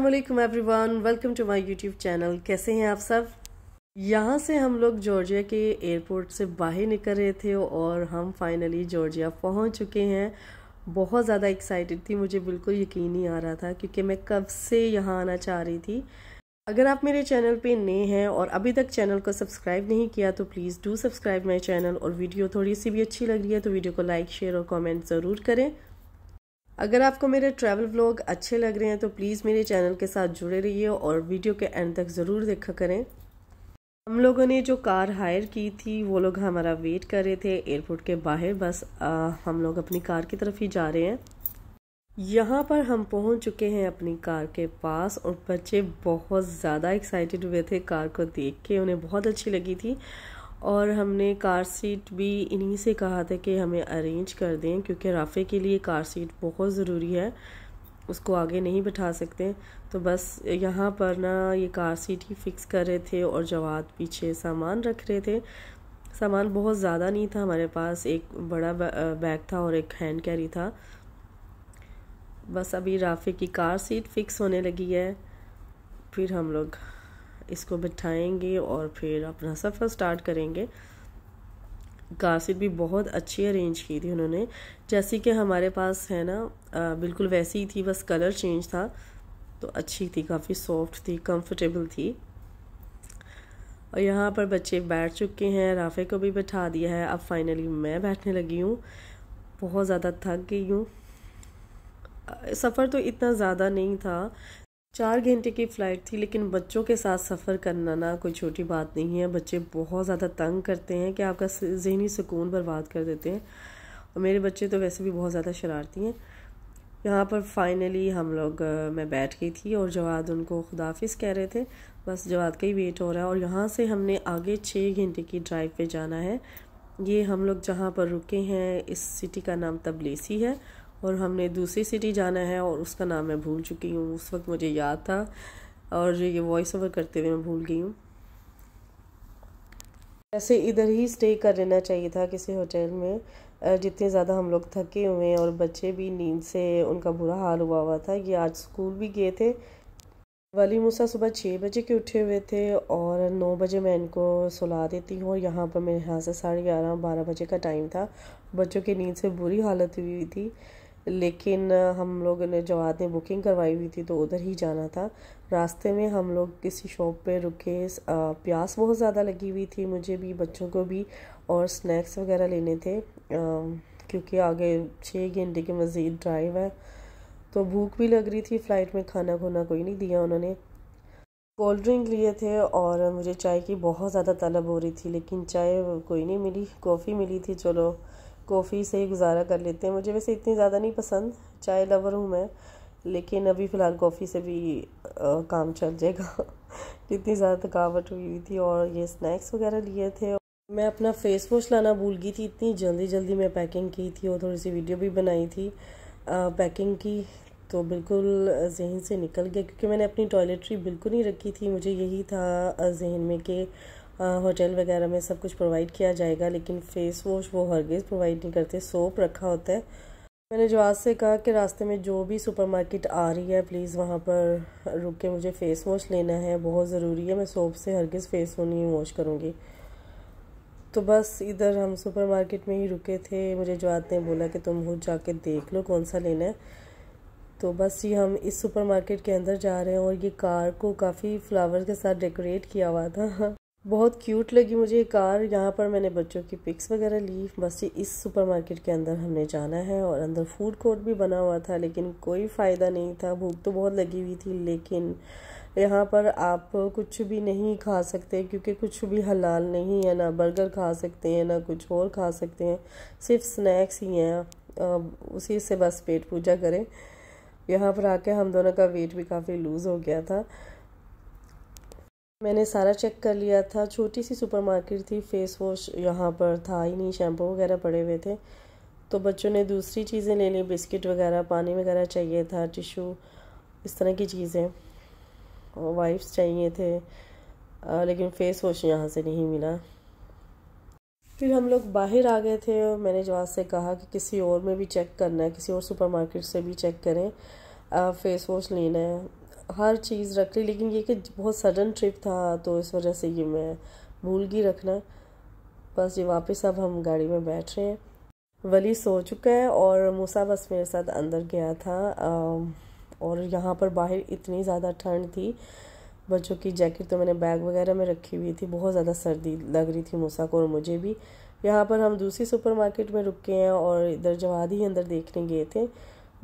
every everyone welcome to my YouTube channel कैसे हैं आप सब यहाँ से हम लोग जॉर्जिया के एयरपोर्ट से बाहर निकल रहे थे और हम फाइनली जॉर्जिया पहुँच चुके हैं बहुत ज़्यादा एक्साइटेड थी मुझे बिल्कुल यकीन नहीं आ रहा था क्योंकि मैं कब से यहाँ आना चाह रही थी अगर आप मेरे चैनल पे नए हैं और अभी तक चैनल को सब्सक्राइब नहीं किया तो please do subscribe my channel और वीडियो थोड़ी सी भी अच्छी लग रही है तो वीडियो को लाइक शेयर और कॉमेंट ज़रूर करें अगर आपको मेरे ट्रैवल व्लॉग अच्छे लग रहे हैं तो प्लीज़ मेरे चैनल के साथ जुड़े रहिए और वीडियो के एंड तक ज़रूर देखा करें हम लोगों ने जो कार हायर की थी वो लोग हमारा वेट कर रहे थे एयरपोर्ट के बाहर बस आ, हम लोग अपनी कार की तरफ ही जा रहे हैं यहाँ पर हम पहुँच चुके हैं अपनी कार के पास और बच्चे बहुत ज़्यादा एक्साइटेड हुए थे कार को देख के उन्हें बहुत अच्छी लगी थी और हमने कार सीट भी इन्हीं से कहा था कि हमें अरेंज कर दें क्योंकि राफ़े के लिए कार सीट बहुत ज़रूरी है उसको आगे नहीं बैठा सकते तो बस यहाँ पर ना ये कार सीट ही फिक्स कर रहे थे और जवाब पीछे सामान रख रहे थे सामान बहुत ज़्यादा नहीं था हमारे पास एक बड़ा बैग था और एक हैंड कैरी था बस अभी राफ़े की कार सीट फिक्स होने लगी है फिर हम लोग इसको बिठाएंगे और फिर अपना सफ़र स्टार्ट करेंगे कारसीट भी बहुत अच्छी अरेंज की थी उन्होंने जैसी कि हमारे पास है ना बिल्कुल वैसी ही थी बस कलर चेंज था तो अच्छी थी काफ़ी सॉफ्ट थी कंफर्टेबल थी और यहाँ पर बच्चे बैठ चुके हैं राफे को भी बैठा दिया है अब फाइनली मैं बैठने लगी हूँ बहुत ज़्यादा थक गई हूँ सफ़र तो इतना ज़्यादा नहीं था चार घंटे की फ़्लाइट थी लेकिन बच्चों के साथ सफ़र करना ना कोई छोटी बात नहीं है बच्चे बहुत ज़्यादा तंग करते हैं कि आपका जहनी सुकून बर्बाद कर देते हैं और मेरे बच्चे तो वैसे भी बहुत ज़्यादा शरारती हैं यहाँ पर फाइनली हम लोग मैं बैठ गई थी और जवाद उनको खुदाफिस कह रहे थे बस जवाद का ही वेट हो रहा है और यहाँ से हमने आगे छः घंटे की ड्राइव पर जाना है ये हम लोग जहाँ पर रुके हैं इस सिटी का नाम तबलीसी है और हमने दूसरी सिटी जाना है और उसका नाम मैं भूल चुकी हूँ उस वक्त मुझे याद था और ये वॉइस ओवर करते हुए मैं भूल गई हूँ ऐसे इधर ही स्टे कर लेना चाहिए था किसी होटल में जितने ज़्यादा हम लोग थके हुए हैं और बच्चे भी नींद से उनका बुरा हाल हुआ हुआ था ये आज स्कूल भी गए थे वली मूसा सुबह छः बजे के उठे हुए थे और नौ बजे मैं इनको सुला देती हूँ और यहाँ पर मेरे यहाँ से साढ़े ग्यारह बारह बजे का टाइम था बच्चों की नींद से बुरी हालत हुई थी लेकिन हम लोग ने जवाद ने बुकिंग करवाई हुई थी तो उधर ही जाना था रास्ते में हम लोग किसी शॉप पे रुके प्यास बहुत ज़्यादा लगी हुई थी मुझे भी बच्चों को भी और स्नैक्स वगैरह लेने थे क्योंकि आगे छः घंटे के मज़ीद ड्राइव है तो भूख भी लग रही थी फ़्लाइट में खाना खुना कोई नहीं दिया उन्होंने कोल्ड ड्रिंक लिए थे और मुझे चाय की बहुत ज़्यादा तलब हो रही थी लेकिन चाय कोई नहीं मिली कॉफ़ी मिली थी चलो कॉफ़ी से ही गुजारा कर लेते हैं मुझे वैसे इतनी ज़्यादा नहीं पसंद चाय लवर हूँ मैं लेकिन अभी फ़िलहाल कॉफ़ी से भी आ, काम चल जाएगा इतनी ज़्यादा थकावट हुई हुई थी और ये स्नैक्स वगैरह लिए थे मैं अपना फेस वॉश लाना भूल गई थी इतनी जल्दी जल्दी मैं पैकिंग की थी और थोड़ी सी वीडियो भी बनाई थी आ, पैकिंग की तो बिल्कुल जहन से निकल गया क्योंकि मैंने अपनी टॉयलेटरी बिल्कुल नहीं रखी थी मुझे यही था जहन में कि होटल वगैरह में सब कुछ प्रोवाइड किया जाएगा लेकिन फ़ेस वॉश वो हरगिज़ प्रोवाइड नहीं करते सोप रखा होता है मैंने जवाज से कहा कि रास्ते में जो भी सुपरमार्केट आ रही है प्लीज़ वहाँ पर रुक के मुझे फ़ेस वॉश लेना है बहुत ज़रूरी है मैं सोप से हरगिज़ फ़ेस वो नहीं वॉश करूँगी तो बस इधर हम सुपरमार्केट में ही रुके थे मुझे जवाद ने बोला कि तुम खुद जाके देख लो कौन सा लेना है तो बस ये हम इस सुपरमार्केट के अंदर जा रहे हैं और ये कार को काफ़ी फ्लावर्स के साथ डेकोरेट किया हुआ था बहुत क्यूट लगी मुझे ये कार यहाँ पर मैंने बच्चों की पिक्स वगैरह ली बस ये इस सुपरमार्केट के अंदर हमने जाना है और अंदर फूड कोर्ट भी बना हुआ था लेकिन कोई फ़ायदा नहीं था भूख तो बहुत लगी हुई थी लेकिन यहाँ पर आप कुछ भी नहीं खा सकते क्योंकि कुछ भी हलाल नहीं है ना बर्गर खा सकते हैं ना कुछ और खा सकते हैं सिर्फ स्नैक्स ही हैं उसी से बस पेट पूजा करें यहाँ पर आके हम दोनों का वेट भी काफ़ी लूज़ हो गया था मैंने सारा चेक कर लिया था छोटी सी सुपरमार्केट थी फेस वॉश यहाँ पर था ही नहीं शैम्पू वगैरह पड़े हुए थे तो बच्चों ने दूसरी चीज़ें ले ली बिस्किट वगैरह पानी वगैरह चाहिए था टिशू इस तरह की चीज़ें और वाइप्स चाहिए थे आ, लेकिन फेस वॉश यहाँ से नहीं मिला फिर हम लोग बाहर आ गए थे और मैंने जवाब से कहा कि किसी और में भी चेक करना है किसी और सुपरमार्केट से भी चेक करें आ, फेस वॉश लेना है हर चीज़ रख ली लेकिन ये कि बहुत सडन ट्रिप था तो इस वजह से ये मैं भूल गई रखना बस ये वापस अब हम गाड़ी में बैठ रहे हैं वली सो चुका है और मूसा बस मेरे साथ अंदर गया था और यहाँ पर बाहर इतनी ज़्यादा ठंड थी बच्चों की जैकेट तो मैंने बैग वगैरह में रखी हुई थी बहुत ज़्यादा सर्दी लग रही थी मूसा को और मुझे भी यहाँ पर हम दूसरी सुपरमार्केट में रुके हैं और इधर जवाद ही अंदर देखने गए थे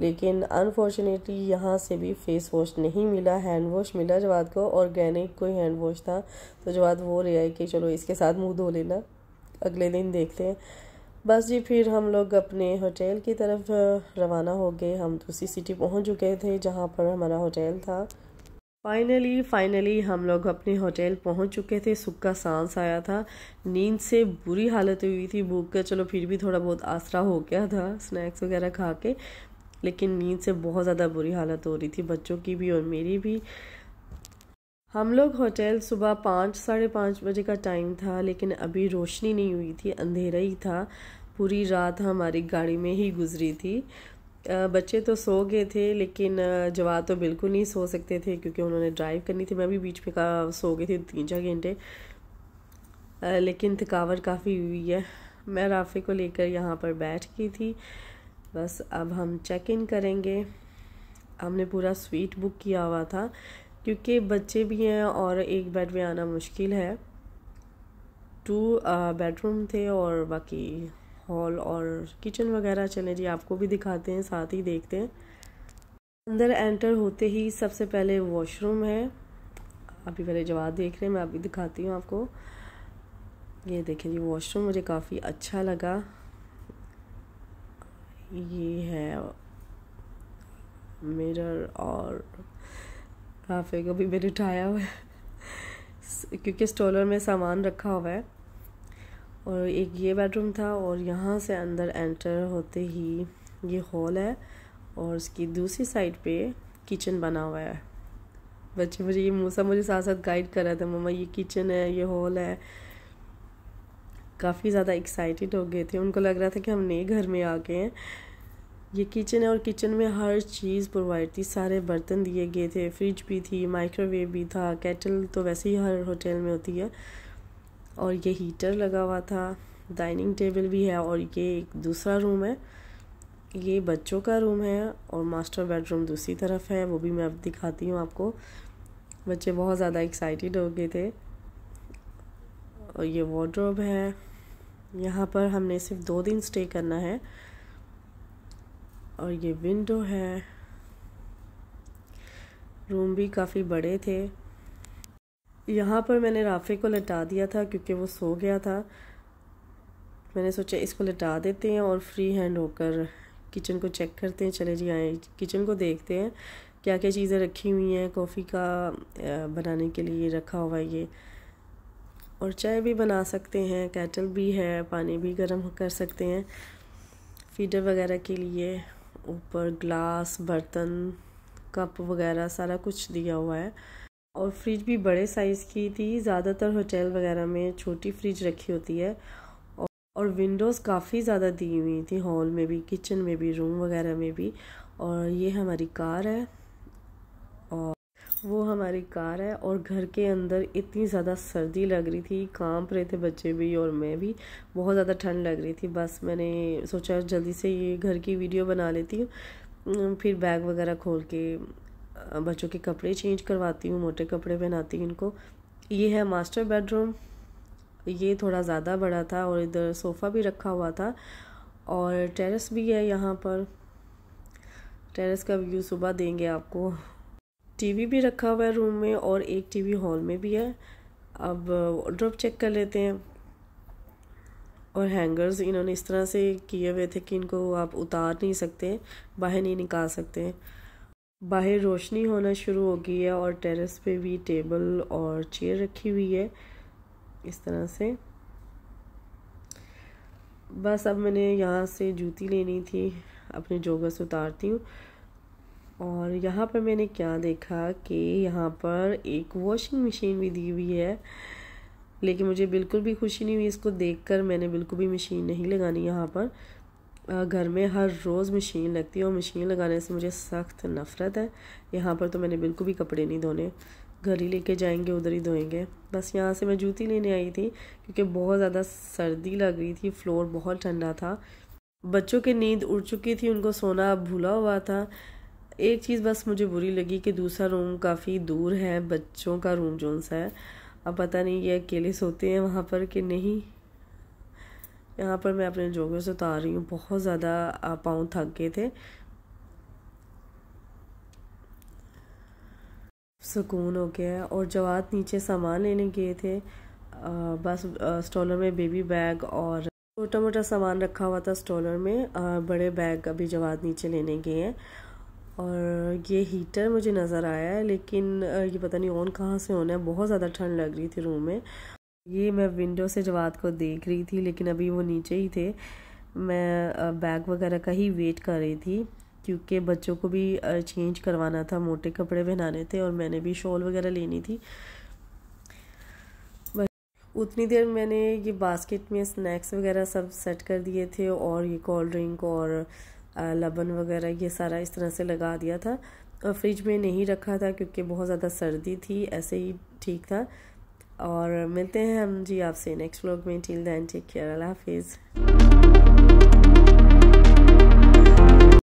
लेकिन अनफॉर्चुनेटली यहाँ से भी फेस वॉश नहीं मिला हैंड वॉश मिला जवाब को ऑर्गेनिक कोई हैंड वॉश था तो जवाब वो रहा आई कि चलो इसके साथ मुंह धो लेना अगले दिन देखते हैं बस जी फिर हम लोग अपने होटल की तरफ रवाना हो गए हम दूसरी तो सिटी पहुँच चुके थे जहाँ पर हमारा होटल था फाइनली फाइनली हम लोग अपने होटल पहुंच चुके थे का सांस आया था नींद से बुरी हालत हुई थी भूख का चलो फिर भी थोड़ा बहुत आसरा हो गया था स्नैक्स वगैरह खा के लेकिन नींद से बहुत ज़्यादा बुरी हालत हो रही थी बच्चों की भी और मेरी भी हम लोग होटल सुबह पाँच साढ़े पाँच बजे का टाइम था लेकिन अभी रोशनी नहीं हुई थी अंधेरा ही था पूरी रात हमारी गाड़ी में ही गुजरी थी बच्चे तो सो गए थे लेकिन जवाब तो बिल्कुल नहीं सो सकते थे क्योंकि उन्होंने ड्राइव करनी थी मैं भी बीच में का सो गई थी तीन चार घंटे लेकिन थकावट काफ़ी हुई है मैं राफे को लेकर यहाँ पर बैठ गई थी बस अब हम चेक इन करेंगे हमने पूरा स्वीट बुक किया हुआ था क्योंकि बच्चे भी हैं और एक बेड में आना मुश्किल है टू बेडरूम थे और बाकी हॉल और किचन वगैरह चले जी आपको भी दिखाते हैं साथ ही देखते हैं अंदर एंटर होते ही सबसे पहले वॉशरूम है अभी पहले जवाब देख रहे हैं मैं अभी दिखाती हूँ आपको ये देखें जी वॉशरूम मुझे काफ़ी अच्छा लगा ये है मिरर और काफे को भी मैंने उठाया हुआ है क्योंकि स्टोलर में सामान रखा हुआ है और एक ये बेडरूम था और यहाँ से अंदर एंटर होते ही ये हॉल है और उसकी दूसरी साइड पे किचन बना हुआ है बच्चे मुझे ये मूसा मुझे साथ साथ गाइड कर रहा था मम्मा ये किचन है ये हॉल है काफ़ी ज़्यादा एक्साइटेड हो गए थे उनको लग रहा था कि हम नए घर में आ गए हैं ये किचन है और किचन में हर चीज़ प्रोवाइड थी सारे बर्तन दिए गए थे फ्रिज भी थी माइक्रोवेव भी था कैटल तो वैसे ही हर होटल में होती है और ये हीटर लगा हुआ था डाइनिंग टेबल भी है और ये एक दूसरा रूम है ये बच्चों का रूम है और मास्टर बेडरूम दूसरी तरफ है वो भी मैं अब दिखाती हूँ आपको बच्चे बहुत ज़्यादा एक्साइटेड हो गए थे और ये वार्ड्रोब है यहाँ पर हमने सिर्फ दो दिन स्टे करना है और ये विंडो है रूम भी काफ़ी बड़े थे यहाँ पर मैंने राफे को लटा दिया था क्योंकि वो सो गया था मैंने सोचा इसको लटा देते हैं और फ्री हैंड होकर किचन को चेक करते हैं चले जी आए किचन को देखते हैं क्या क्या चीज़ें रखी हुई हैं कॉफ़ी का बनाने के लिए रखा हुआ है ये और चाय भी बना सकते हैं कैटल भी है पानी भी गर्म कर सकते हैं फीडर वगैरह के लिए ऊपर ग्लास बर्तन कप वगैरह सारा कुछ दिया हुआ है और फ्रिज भी बड़े साइज़ की थी ज़्यादातर होटल वगैरह में छोटी फ्रिज रखी होती है और विंडोज़ काफ़ी ज़्यादा दी हुई थी हॉल में भी किचन में भी रूम वगैरह में भी और ये हमारी कार है वो हमारी कार है और घर के अंदर इतनी ज़्यादा सर्दी लग रही थी कांप रहे थे बच्चे भी और मैं भी बहुत ज़्यादा ठंड लग रही थी बस मैंने सोचा जल्दी से ये घर की वीडियो बना लेती हूँ फिर बैग वगैरह खोल के बच्चों के कपड़े चेंज करवाती हूँ मोटे कपड़े पहनाती हूँ इनको ये है मास्टर बेडरूम ये थोड़ा ज़्यादा बड़ा था और इधर सोफ़ा भी रखा हुआ था और टेरेस भी है यहाँ पर टेरेस का व्यू सुबह देंगे आपको टीवी भी रखा हुआ है रूम में और एक टीवी हॉल में भी है अब ड्रॉप चेक कर लेते हैं और हैंगर्स इन्होंने इस तरह से किए हुए थे कि इनको आप उतार नहीं सकते बाहर नहीं निकाल सकते बाहर रोशनी होना शुरू हो गई है और टेरेस पे भी टेबल और चेयर रखी हुई है इस तरह से बस अब मैंने यहाँ से जूती लेनी थी अपने जोगर से उतारती हूँ और यहाँ पर मैंने क्या देखा कि यहाँ पर एक वॉशिंग मशीन भी दी हुई है लेकिन मुझे बिल्कुल भी खुशी नहीं हुई इसको देखकर मैंने बिल्कुल भी मशीन नहीं लगानी यहाँ पर घर में हर रोज़ मशीन लगती है और मशीन लगाने से मुझे सख्त नफ़रत है यहाँ पर तो मैंने बिल्कुल भी कपड़े नहीं धोने घर ही लेके जाएंगे उधर ही धोएंगे बस यहाँ से मैं जूती लेने आई थी क्योंकि बहुत ज़्यादा सर्दी लग रही थी फ्लोर बहुत ठंडा था बच्चों की नींद उड़ चुकी थी उनको सोना भूला हुआ था एक चीज़ बस मुझे बुरी लगी कि दूसरा रूम काफ़ी दूर है बच्चों का रूम जोन सा है अब पता नहीं ये अकेले सोते हैं वहाँ पर कि नहीं यहाँ पर मैं अपने जोगों से उतार रही हूँ बहुत ज़्यादा पाँव थक गए थे सुकून हो गया और जवाब नीचे सामान लेने गए थे आ, बस स्टॉलर में बेबी बैग और छोटा मोटा सामान रखा हुआ था स्टॉलर में आ, बड़े बैग अभी जवाब नीचे लेने गए हैं और ये हीटर मुझे नज़र आया है लेकिन ये पता नहीं ऑन कहाँ से होना है बहुत ज़्यादा ठंड लग रही थी रूम में ये मैं विंडो से जवाद को देख रही थी लेकिन अभी वो नीचे ही थे मैं बैग वगैरह का ही वेट कर रही थी क्योंकि बच्चों को भी चेंज करवाना था मोटे कपड़े पहनाने थे और मैंने भी शॉल वगैरह लेनी थी उतनी देर मैंने ये बास्केट में स्नैक्स वगैरह सब सेट कर दिए थे और ये कोल्ड ड्रिंक और लबन वगैरह ये सारा इस तरह से लगा दिया था और फ्रिज में नहीं रखा था क्योंकि बहुत ज़्यादा सर्दी थी ऐसे ही ठीक था और मिलते हैं हम जी आपसे नेक्स्ट व्लॉग में टिल दैन टेक केयर अल्लाह हाफिज़